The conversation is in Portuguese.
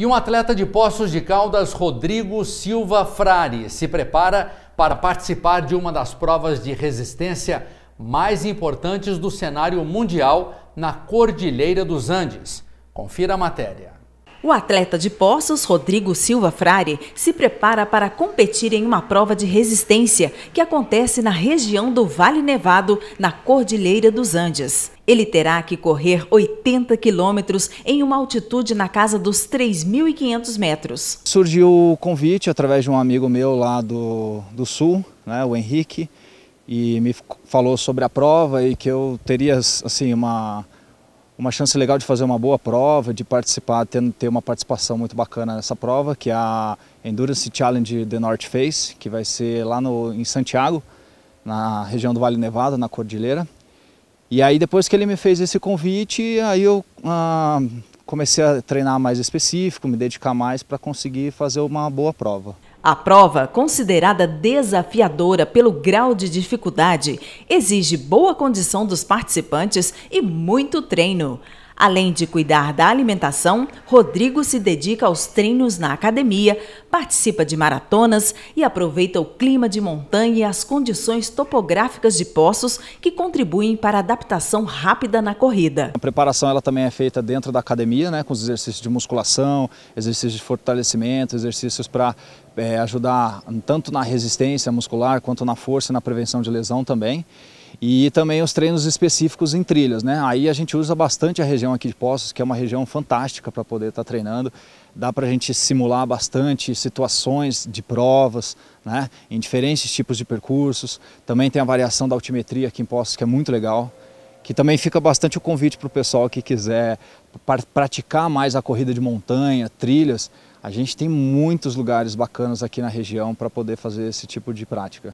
E um atleta de Poços de Caldas, Rodrigo Silva Frari, se prepara para participar de uma das provas de resistência mais importantes do cenário mundial na Cordilheira dos Andes. Confira a matéria. O atleta de Poços, Rodrigo Silva Frari, se prepara para competir em uma prova de resistência que acontece na região do Vale Nevado, na Cordilheira dos Andes. Ele terá que correr 80 quilômetros em uma altitude na casa dos 3.500 metros. Surgiu o convite através de um amigo meu lá do, do Sul, né, o Henrique, e me falou sobre a prova e que eu teria assim, uma, uma chance legal de fazer uma boa prova, de participar, tendo, ter uma participação muito bacana nessa prova, que é a Endurance Challenge The North Face, que vai ser lá no, em Santiago, na região do Vale Nevado, na Cordilheira. E aí depois que ele me fez esse convite, aí eu ah, comecei a treinar mais específico, me dedicar mais para conseguir fazer uma boa prova. A prova, considerada desafiadora pelo grau de dificuldade, exige boa condição dos participantes e muito treino. Além de cuidar da alimentação, Rodrigo se dedica aos treinos na academia, participa de maratonas e aproveita o clima de montanha e as condições topográficas de poços que contribuem para a adaptação rápida na corrida. A preparação ela também é feita dentro da academia, né, com os exercícios de musculação, exercícios de fortalecimento, exercícios para é, ajudar tanto na resistência muscular quanto na força e na prevenção de lesão também e também os treinos específicos em trilhas, né? Aí a gente usa bastante a região aqui de Poços, que é uma região fantástica para poder estar tá treinando. Dá para a gente simular bastante situações de provas, né? Em diferentes tipos de percursos. Também tem a variação da altimetria aqui em Poços, que é muito legal. Que também fica bastante o convite para o pessoal que quiser praticar mais a corrida de montanha, trilhas. A gente tem muitos lugares bacanas aqui na região para poder fazer esse tipo de prática.